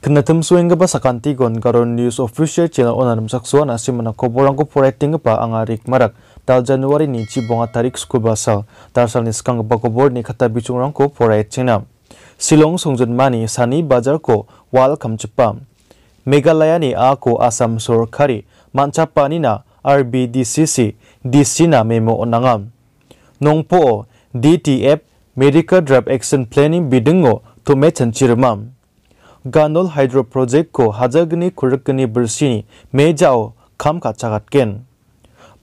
Kinatum sueng ba sakanti gon karon news official channel onanum saksuan asim na kobolang ko porating ba angarik marak dal Januari ni chibonga tarik skubasal darsal ni skang ba kobor ni kata bichungrang ko Silong songjun mani sani bajar ko wal kamchpa Meghalaya ni asam ko kari. sorkari manchapani na RBDCC DC na memo onangam Nongpo DTF Medical Drug Action Planning bidengo to mechan Ganol hydro project को हाजागनी खुरकनी बरसिनी मेजाओ खाम काचागातकेन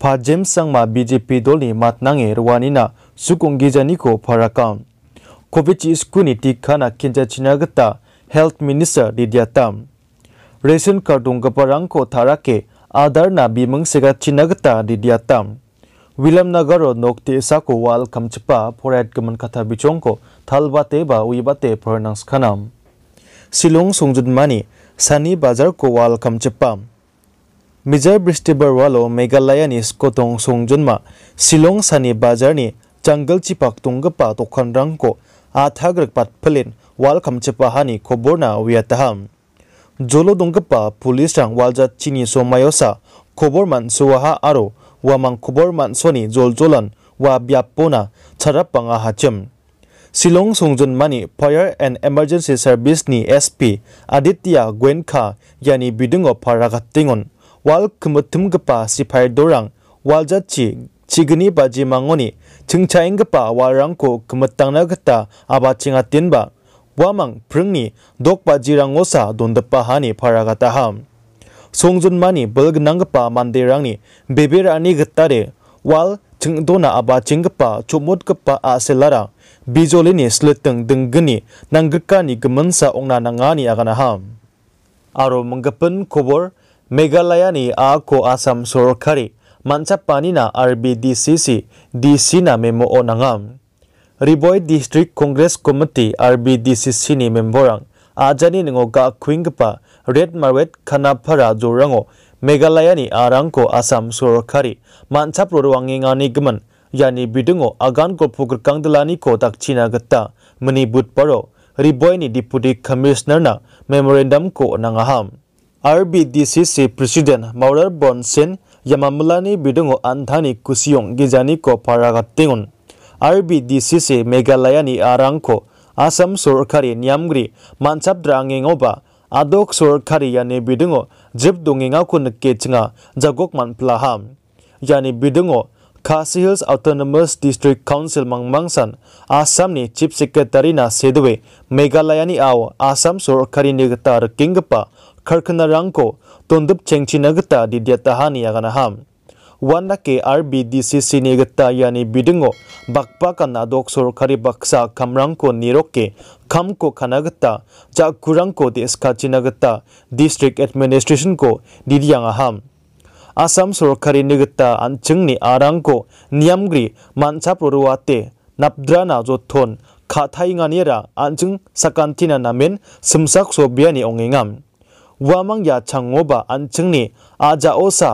फा James Sangma BJP दलनि मातनाङे रवानिना सुकुंगिजानिखौ फाराकाम कोविड स्कुलनि टिकाना खिन्जाथिनागता हेल्थ मिनिस्टार दिदियाताम रेशन कार्ड दंगापारांखौ थाराके आदारना बिमुंसेगाथिनागता दिदियाताम विलम नगरो नोक्ति इसाको वाल कमचपा फरायत गमन कथा बिचोंखौ थालबाते बा उइबाते फरायनांसखानाम silong songjut sani bazar ko wal kam chepa mizar bristi bar walo megalaya ni skotong songjun silong sani bazar ni changal chipak tung pa to ko athagr pat phlin wal kam chepa hani khoborna wiya jolo dung pa police rang wal jat chini so mayosa khobor man aro wa mang khobor man so jol jolan wa byapona charap panga Silong Songjun Mani Fire and Emergency Service ni SP Aditya Gwenka yani bidungo paraga tingon wal kumutum gpa sipai dorang waljachi chigni baji mangoni chingchaing gpa warang ko kumutang na gta aba chinga tinba wamang prungni dok baji rangosa donda pahani paraga ta Mani bulg nangpa mande rangni bebera wal chingdona aba chinggpa chumut gpa aselara bijolini sleteng denggeni nanggekani gemensa ongna nangani akan ham. Aro menggepen kobor Megalayani ako asam sorokari mancapanina RBDCC di sina memo onangam. Riboy District Congress Committee RBDCC ni memborang ajani nengo ga kuingpa Red Marwet Kanapara jorango Megalayani arangko asam sorokari mancap ruangingani gemen yani bidungo agan ko pukur delani ko tak china gata menibut paro riboy ni deputy commissioner na memorandum ko nangaham RBDCC President Maurer Bonsen Yamamulani bidungo antani kusiong gijani ko paragatingon RBDCC Megalayani arangko Asam surkari Niamgri Manchap Oba Adok surkari yani bidungo Jib Dunginga kun kecnga jagok man plaham yani bidungo Khasi hills autonomous district council Assam ने chief secretary सेक्रेटारिना सेदवे मेघालयानि आव आसाम सरकारी सरकारनि गतार किंगपा खरखनारांगको तोंदप चेंचिनगता दिद्याताहानि यागानाहाम वनके R B D C C नि गता यानि बिदंगो बकपा कना दोक सरकारी बक्सा खमरंग को खमरांगको निरोके को खनागता जाकुरांगको देसखाचिनगता डिस्ट्रिक्ट एडमिनिस्ट्रेशन को हम আসাম সরকারি নিগতা আনচংনি আরাংক নিয়ামগ্রি মানচাপ্ররুয়াতে নাপদ্রানা জোথন খাথাইঙানিরা আনচং সাকান্তিনা নামেন সমসাক সোবিয়ানি অঙ্গিঙাম ওয়ামাং ইয়াছাঙ্গোবা আনচংনি আজাওসা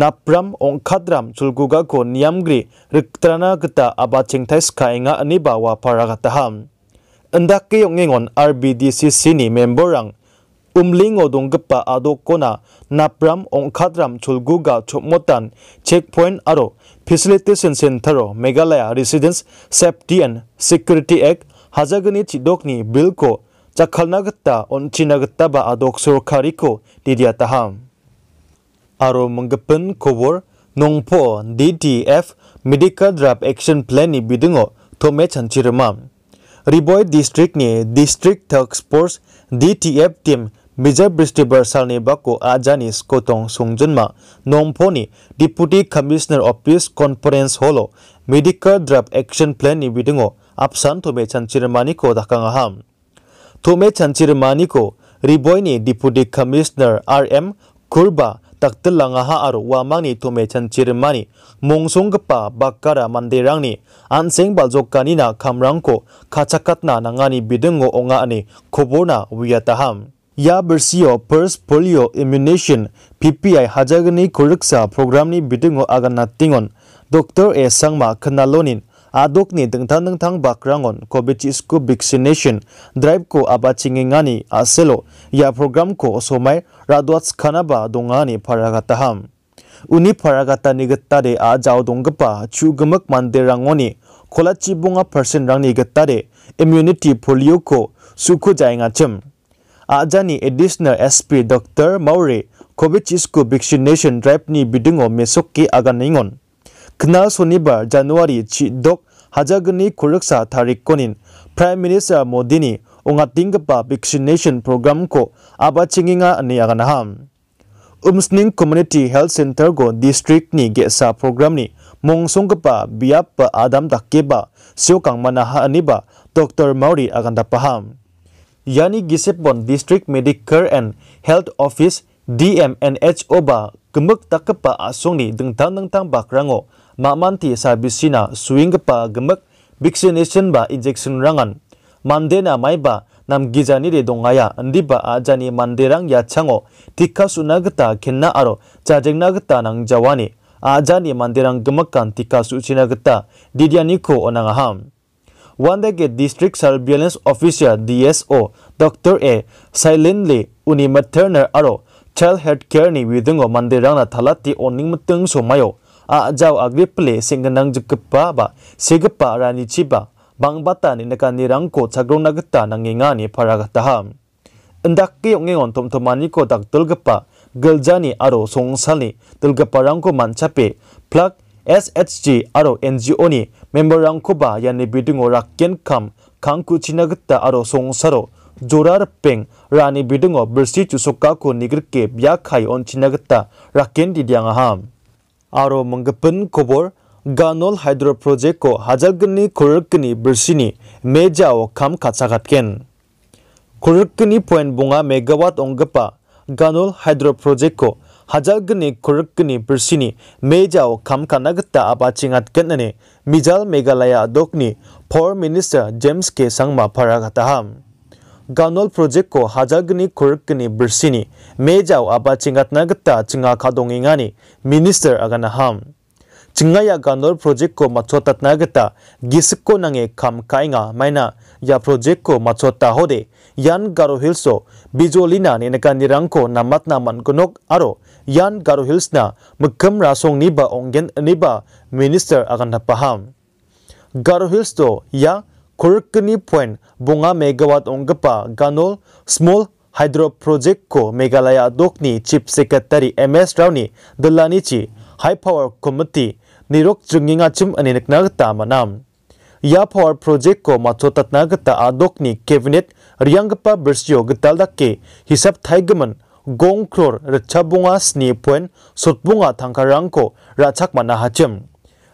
নাপ্রাম অংখাদ্রাম চুলগুগাকো নিয়ামগ্রি রিক্ত্রানা গতা আবা চেংথাই স্কাইঙা আনিবা ওয়াপারাগাতাহাম অন্দাকে অঙ্গিঙন আর বিডিসিসিনি মেম্বরাং umling odong gipa adok kona napram ongkhatram chulguga chopmotan checkpoint aro facilitation center Meghalaya Residence Safety and Security Act hajagani chidokni bill ko chakhalna gatta onchina gatta ba adok sorkari ko didia taham aro mungpin kobor nongpo DTF Medical Drug Action Plan ni bidingo tome chanchirimam Riboy District ni District Task Force DTF team Mijar Bristibar Salne Bako Ajanis Kotong Sungjunma Nongphoni Deputy Commissioner office Conference Holo Medical Drug Action Plan ni bidingo apsan thome chanchirmani ko dakanga ham thome chanchirmani ko Riboy ni Deputy Commissioner RM Kurba taktilanga ha aru wamangni thome chanchirmani mongsongpa bakara mandirangni anseng baljokani na khamrang ko khachakatna nangani bidungo onga ani khoborna wiyataham या बर्सीओ pulse polio immunisation PPI हजागनी कुरक्सा programme नि बिदिंगो आगना तिंगोन doctor A Sangma खनालोनिन आदोक नि दंथां बाक्रांगोन कोविड स्कू वैक्सीनेशन ड्राइव को आबाचिंगेंगानी आसेलो या प्रोग्राम को ओसोमाय रादवाट्स खानाबा दोंगानी फरागाताहाम उनि फरागाता निगत्तारे आ जाव दोंगपा चुगमक मानदेरांगोनी खोलाचिबुंगा पर्सन रांगनि गत्तारे इम्यूनिटी पोलियो को सुखु जायंगाचम आजानी एडिशनल एसपी डॉक्टर मौरे कोविड इसको वैक्सीनेशन ड्राइवनि मेसोक की आगानैङन खना शनिवार जानुरी चिदक हजागनी खुरक्सा तारीख तारिखनिन प्राइम मिनिस्टर मोदी मोदीनि उङातिंगपा वैक्सीनेशन आबा आबाचिङिङा अनि आगानाहाम उमस्निं कम्युनिटी हेल्थ सेंटर गो नि गेसा प्रोग्राम नि मोंगसोंगपा बियाप आदम आदाम दाकेबा हा अनिबा डॉक्टर मौरी पहाम Yani Gisepon District Medicare and Health Office (DMNH) Oba gemuk tak kepa asong ni dengtang dengtang bakrango mamanti sabisina swing pa gemuk vaccination ba injection rangan mandena mai ba nam gizani re dongaya andi ba ajani manderang ya chango tikka sunagta kenna aro jajengnagta nang jawani ajani manderang gemekan tikka suchinagta didiani ko ham. Wandake District Surveillance Officer DSO Dr. A. Silin Lee Uni Maternal Aro Child Health Care Ni Widungo Mandirang Na Thalati Oning Mateng Sumayo A Jau Agri Pele Singanang Jukpa Ba Sigpa Rani Chiba Bang Bata Ni Naka rangko Ko Chagrong Nagata Nanginga Ni Paragata Ham Endak Yong Ngon Tom Tomani Ko Dak Tulgpa Galjani Aro Songsani Tulgpa Rang Ko Manchape Plak SHG aro NGO ni member rang khuba yani bidding ora ken kam khangku chinagta aro song saro jorar peng rani bidding o bersi chusukka ko nigrke bya khai on chinagta rakken di dianga ham aro mangpen kobor ganol hydro project ko hajalgni khurkni bersini meja o kam khachagat ken khurkni point bunga megawatt ongpa ganol hydro project ko खुरकनी hajalgni kurukni persini mejao kamkanagta apachingat kenani Meghalaya अदोकनी power minister James के संगमा फरागता हम गानोल project को हजगनी खुरकनी बिरसिनी मेजाव आबा चिंगातनागता चिंगा खादोंगिंगानी minister अगनहाम चिंगा या गानोल project को मछो मचोतनागता गिसको नंगे खम काइंगा मैना या प्रोजेक्ट को मचोता होदे यान गारो हिल्सो बिजोलीना नेनका निरंको नमत नमन गुनोक आरो yan garo hills na magkam rasong niba onggen niba minister akan napaham. Garo hills to ya kurkani point bunga megawatt onggapa ganol small hydro project ko Meghalaya dokni chief secretary MS Rauni dalani chi high power committee nirok junginga chim aninik nagta manam. या power project को माथो तत्नागता आदोकनी cabinet रियांगपा बर्सियो गतालदा के हिसाब थाईगमन gong klor ra chabunga sni poen sutbunga thangkarangko ra chakma na hachem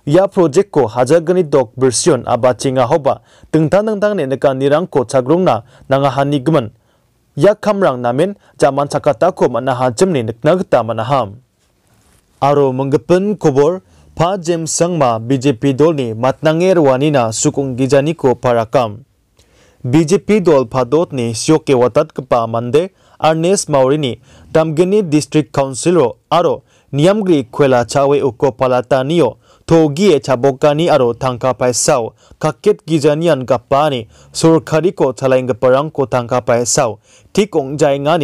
ya project ko hajagani dok version abachinga hoba tungtang tang ne ka nirang ko chagrung na nanga hanigman ya kamrang namen jaman chakata ko mana hachem ne nikna gta mana ham aro mangpen kobor pa jem sangma bjp dol ni matnanger wanina sukung gijani ko parakam bjp dol phadot ni syoke watat kpa mande आर्नेस मौरी दमगनी district काउंसिलो और नियमग्री खेला छावे उको पलातानीयो थोगी छाबोकानी और थांका पैसाओ खकेत गिजनियन गप्पानी सुरखरी को छलाइंगरंग को थांका पैसाओ ठीक ओं जाएंगा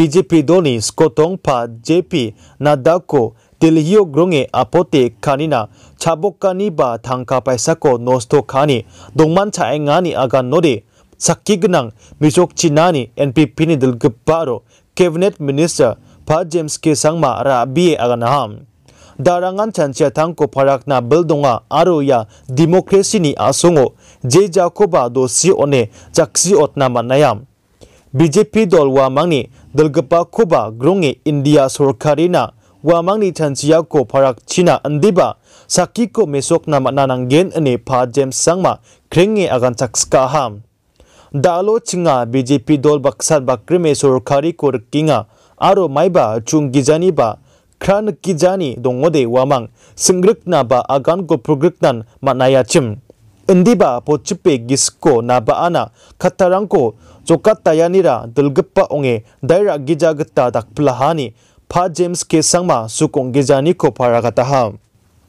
बीजेपी दोनी स्कोटों फा जेपी नड्डा को दिल्ली ग्रुंगे अपोते खानीना छाबोकानी बा थांका पैसा को नोस्तो खानी दोमान छाएंगा अगान नोरी sakki genang misok chinani npp ni dilgeparo cabinet minister फा James ke sangma ra bi aganaham दारांगन चंचिया थांग को फराकना बिल दोंगा आरो या डेमोक्रेसी नि जे जाकोबा दोषी ओने जक्सी ओतना मनायाम बीजेपी दल वामांगनि दलगपा खुबा ग्रोंगे इंडिया सरकारी ना वामांगनि चंचिया को फराकथिना अंदिबा साकी को मेसोकना मनानांगेन अने फा जेम्स सांगमा क्रेंगे आगान चक्सका हाम dalo chinga bjp dol baksar ba me sor khari kor kinga aro mai ba chung gijani ba khran gijani jani dongode wamang singrik na ba agan go progriktan manaya chim indi ba pochpe gisko na ba ana khatarang ko chokat tayani ra dulgappa onge daira gi jagatta dak plahani pha james ke sangma sukong gijani ko phara gata ha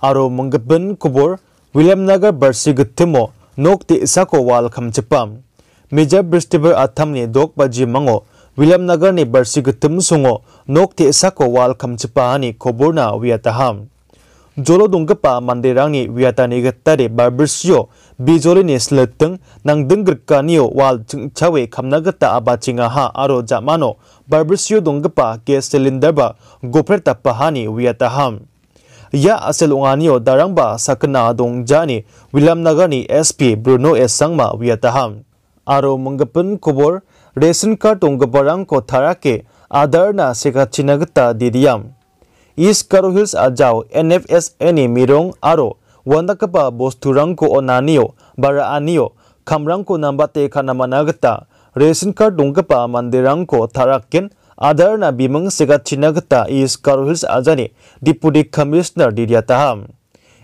aro mangben kubor william nagar barsi gtimo nokti isako walkham chipam મિજબ બિસ્ટિબર આથમની દોકબજી મંગો વિલમનગરની બર્ષિગ તુમસુંગો નોકથી સાકો વાલ ખમચપાની ખોબોરના વિયતહામ જોલો દુંગપા મંદિરાંગની વિયાતાની ગત્તારે બાર્બિસ્યો બીજોલીની સ્લતંગ નંગદંગરકાનીઓ વાલ છંગછાવે ખમનાગતા આબાચિંગાહા આરો જામાનો બાર્બિસ્યો દુંગપા ગેસ સિલિન્ડરબા ગોફ્રેર તપ્પાહાની વિયાતાહામ या असेल उंगानियो दारंगबा सकना दोंगजानी विलमनगरनी एसपी ब्रुनो एसंगमा वियतहम aro manggipin खबर रेशन कार्ड दंगपारको ताराके आधार ना सेखाथिना गता दिदियाम इस कारो हिल्स आजाव एनएफएसएनि मिरं आरो वंदाकपा बस्तुरंको अनानियो बारा आनियो खामरंको नाम्बाते खानामाना गता रेशन कार्ड दंगपा मंदिरंको ताराकेन आधार ना बिमंग सेखाथिना गता इस कारो हिल्स आजानि डिप्टी कमिश्नर दिदियाताहाम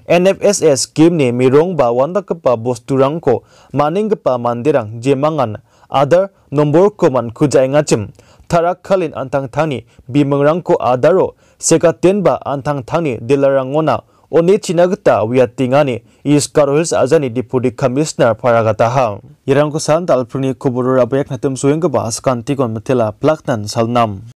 NFSS kimni mirong ba wanda kepa bosturang ko maning kepa mandirang jemangan adar nombor koman man kujai ngachim tarak khalin antang tani bimangrang ko adaro sekaten ba antang thani dilarangona oni chinagta tingani is karohils azani deputy commissioner paragata ha irang ko san dalpruni kuburura abayek natum suing ba askanti kon plaknan salnam